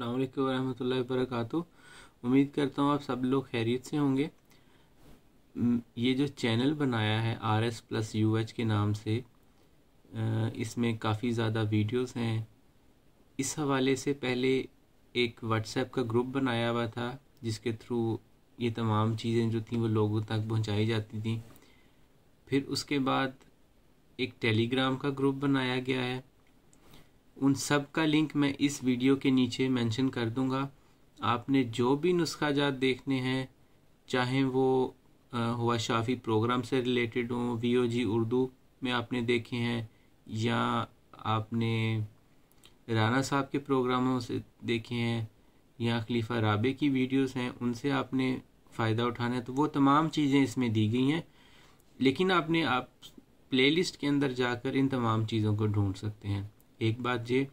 अल्लाम वरहमल वरक उम्मीद करता हूँ आप सब लोग खैरियत से होंगे ये जो चैनल बनाया है R S plus U H के नाम से इसमें काफ़ी ज़्यादा वीडियोस हैं इस हवाले से पहले एक व्हाट्सएप का ग्रुप बनाया हुआ था जिसके थ्रू ये तमाम चीज़ें जो थी वो लोगों तक पहुँचाई जाती थी फिर उसके बाद एक टेलीग्राम का ग्रुप बनाया गया है उन सब का लिंक मैं इस वीडियो के नीचे मेंशन कर दूंगा आपने जो भी नुस्खा जात देखने हैं चाहे वो हुआ शाफी प्रोग्राम से रिलेटेड हों वी ओ जी उर्दू में आपने देखे हैं या आपने राना साहब के प्रोग्रामों से देखे हैं या खलीफा राबे की वीडियोस हैं उनसे आपने फ़ायदा उठाना है तो वो तमाम चीज़ें इसमें दी गई हैं लेकिन आपने आप प्लेलिस्ट के अंदर जाकर इन तमाम चीज़ों को ढूंढ सकते हैं एक बात ये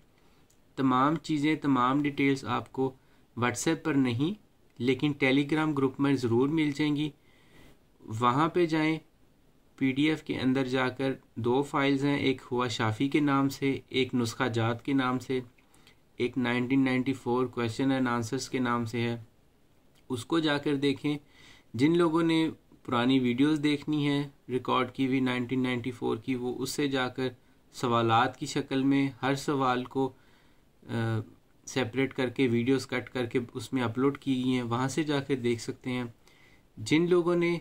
तमाम चीज़ें तमाम डिटेल्स आपको व्हाट्सएप पर नहीं लेकिन टेलीग्राम ग्रुप में ज़रूर मिल जाएंगी वहाँ पे जाएं पीडीएफ के अंदर जाकर दो फाइल्स हैं एक हुआ शाफ़ी के नाम से एक नुस्खा जात के नाम से एक 1994 क्वेश्चन एंड आंसर्स के नाम से है उसको जाकर देखें जिन लोगों ने पुरानी वीडियोस देखनी है रिकॉर्ड की हुई 1994 की वो उससे जाकर सवालात की शक्ल में हर सवाल को आ, सेपरेट करके वीडियोस कट करके उसमें अपलोड की गई हैं वहाँ से जाकर देख सकते हैं जिन लोगों ने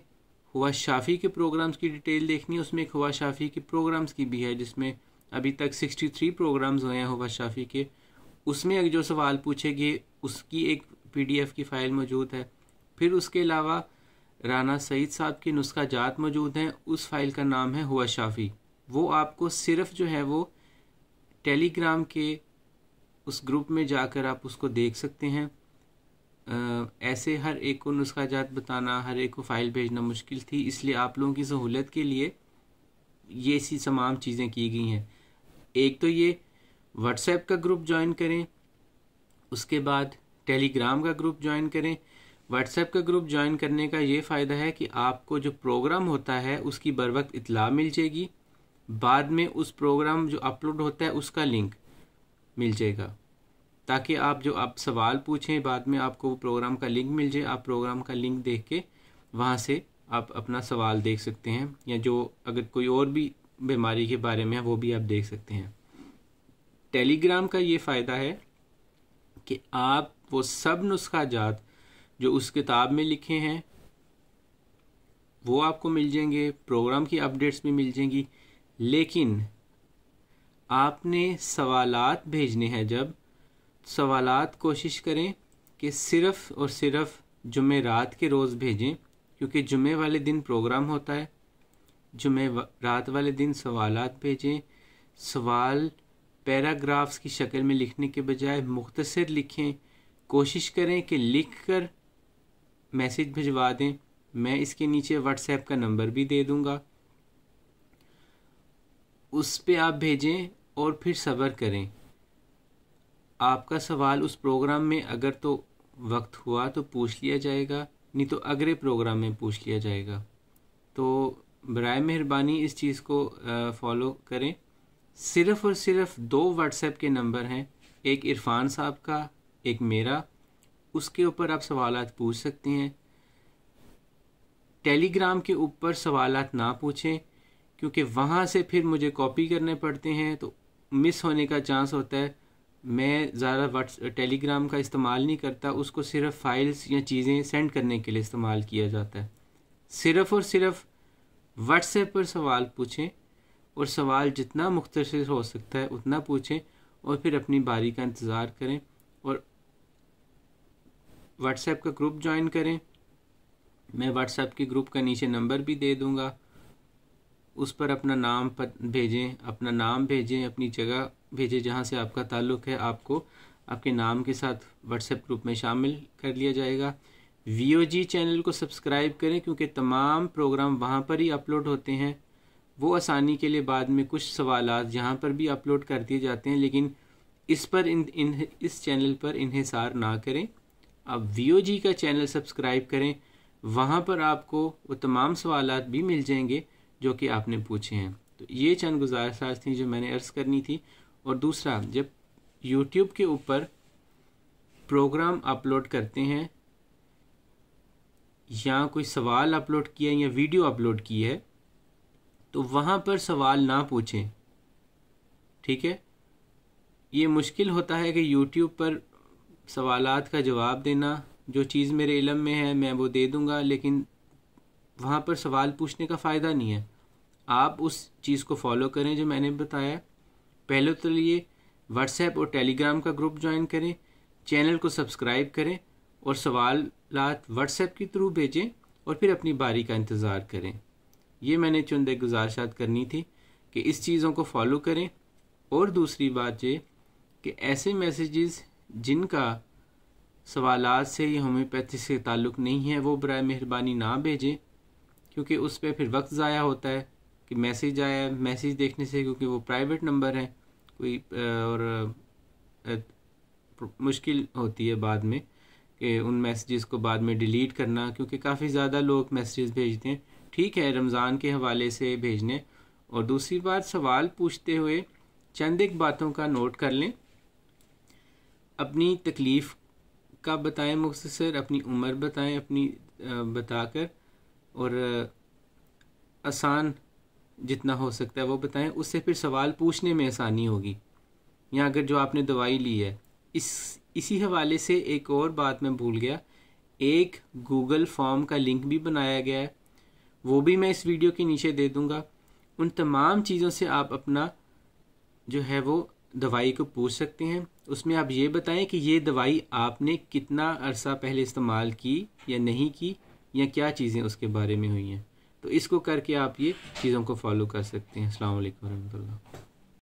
हुआ शाफ़ी के प्रोग्राम्स की डिटेल देखनी है उसमें एक हुआ शाफ़ी के प्रोग्राम्स की भी है जिसमें अभी तक 63 प्रोग्राम्स हुए हैं हुआ शाफ़ी के उसमें अगर जो सवाल पूछेगी उसकी एक पीडीएफ की फ़ाइल मौजूद है फिर उसके अलावा राना सईद साहब के नुस्खा जात मौजूद हैं उस फाइल का नाम है हुआ शाफ़ी वो आपको सिर्फ जो है वो टेलीग्राम के उस ग्रुप में जाकर आप उसको देख सकते हैं आ, ऐसे हर एक को नुस्खा जात बताना हर एक को फ़ाइल भेजना मुश्किल थी इसलिए आप लोगों की सहूलत के लिए ये सी तमाम चीज़ें की गई हैं एक तो ये व्हाट्सएप का ग्रुप ज्वाइन करें उसके बाद टेलीग्राम का ग्रुप ज्वाइन करें व्हाट्सएप का ग्रुप ज्वाइन करने का ये फ़ायदा है कि आपको जो प्रोग्राम होता है उसकी बर वक्त इतला मिल जाएगी बाद में उस प्रोग्राम जो अपलोड होता है उसका लिंक मिल जाएगा ताकि आप जो आप सवाल पूछें बाद में आपको वो प्रोग्राम का लिंक मिल जाए आप प्रोग्राम का लिंक देख के वहाँ से आप अपना सवाल देख सकते हैं या जो अगर कोई और भी बीमारी के बारे में है वो भी आप देख सकते हैं टेलीग्राम का ये फ़ायदा है कि आप वो सब नुस्खा जात जो उस किताब में लिखे हैं वो आपको मिल जाएंगे प्रोग्राम की अपडेट्स भी मिल जाएंगी लेकिन आपने सवालात भेजने हैं जब सवालात कोशिश करें कि सिर्फ़ और सिर्फ़ जुमे रात के रोज़ भेजें क्योंकि जुमे वाले दिन प्रोग्राम होता है जुमे रात वाले दिन सवालात भेजें सवाल पैराग्राफ्स की शक्ल में लिखने के बजाय मुख्तसर लिखें कोशिश करें कि लिख कर मैसेज भिजवा दें मैं इसके नीचे व्हाट्सएप का नंबर भी दे दूँगा उस पर आप भेजें और फिर सब्र करें आपका सवाल उस प्रोग्राम में अगर तो वक्त हुआ तो पूछ लिया जाएगा नहीं तो अगले प्रोग्राम में पूछ लिया जाएगा तो बर मेहरबानी इस चीज़ को फॉलो करें सिर्फ़ और सिर्फ दो व्हाट्सएप के नंबर हैं एक इरफान साहब का एक मेरा उसके ऊपर आप सवाल पूछ सकते हैं टेलीग्राम के ऊपर सवाल ना पूछें क्योंकि वहाँ से फिर मुझे कॉपी करने पड़ते हैं तो मिस होने का चांस होता है मैं ज़्यादा व्हाट्स टेलीग्राम का इस्तेमाल नहीं करता उसको सिर्फ फ़ाइल्स या चीज़ें सेंड करने के लिए इस्तेमाल किया जाता है सिर्फ़ और सिर्फ व्हाट्सएप पर सवाल पूछें और सवाल जितना मुख्तर हो सकता है उतना पूछें और फिर अपनी बारी का इंतज़ार करें और व्हाट्सएप का ग्रुप ज्वाइन करें मैं व्हाट्सएप के ग्रुप का नीचे नंबर भी दे दूँगा उस पर अपना नाम भेजें अपना नाम भेजें अपनी जगह भेजें जहाँ से आपका ताल्लुक़ है आपको आपके नाम के साथ व्हाट्सएप ग्रुप में शामिल कर लिया जाएगा वी चैनल को सब्सक्राइब करें क्योंकि तमाम प्रोग्राम वहाँ पर ही अपलोड होते हैं वो आसानी के लिए बाद में कुछ सवाल जहाँ पर भी अपलोड कर दिए जाते हैं लेकिन इस पर इन, इन इस चैनल पर इन्हिसार ना करें आप वी का चैनल सब्सक्राइब करें वहाँ पर आपको वो तमाम सवाल भी मिल जाएंगे जो कि आपने पूछे हैं तो ये चंद गुजारिशात थी जो मैंने अर्ज़ करनी थी और दूसरा जब यूट्यूब के ऊपर प्रोग्राम अपलोड करते हैं या कोई सवाल अपलोड किया या वीडियो अपलोड की है तो वहाँ पर सवाल ना पूछें ठीक है ये मुश्किल होता है कि यूट्यूब पर सवालात का जवाब देना जो चीज़ मेरे इलम में है मैं वो दे दूँगा लेकिन वहाँ पर सवाल पूछने का फ़ायदा नहीं है आप उस चीज़ को फॉलो करें जो मैंने बताया पहले तो लिए व्हाट्सएप और टेलीग्राम का ग्रुप ज्वाइन करें चैनल को सब्सक्राइब करें और सवाल व्हाट्सएप के थ्रू भेजें और फिर अपनी बारी का इंतज़ार करें ये मैंने चुंद गुजारशात करनी थी कि इस चीज़ों को फॉलो करें और दूसरी बात ये कि ऐसे मैसेजेस जिनका सवालात से या होम्योपैथी से ताल्लुक़ नहीं है वो बर मेहरबानी ना भेजें क्योंकि उस पर फिर वक्त ज़ाया होता है कि मैसेज आया मैसेज देखने से क्योंकि वो प्राइवेट नंबर हैं कोई और मुश्किल होती है बाद में कि उन मैसेजेस को बाद में डिलीट करना क्योंकि काफ़ी ज़्यादा लोग मैसेजेस भेजते हैं ठीक है रमज़ान के हवाले से भेजने और दूसरी बात सवाल पूछते हुए चंद एक बातों का नोट कर लें अपनी तकलीफ़ का बताएं मुख्तसर अपनी उम्र बताएं अपनी बताकर और आसान जितना हो सकता है वो बताएं उससे फिर सवाल पूछने में आसानी होगी या अगर जो आपने दवाई ली है इस इसी हवाले से एक और बात मैं भूल गया एक गूगल फॉर्म का लिंक भी बनाया गया है वो भी मैं इस वीडियो के नीचे दे दूँगा उन तमाम चीज़ों से आप अपना जो है वो दवाई को पूछ सकते हैं उसमें आप ये बताएं कि ये दवाई आपने कितना अरसा पहले इस्तेमाल की या नहीं की या क्या चीज़ें उसके बारे में हुई हैं तो इसको करके आप ये चीज़ों को फॉलो कर सकते हैं अल्लाम वरहमल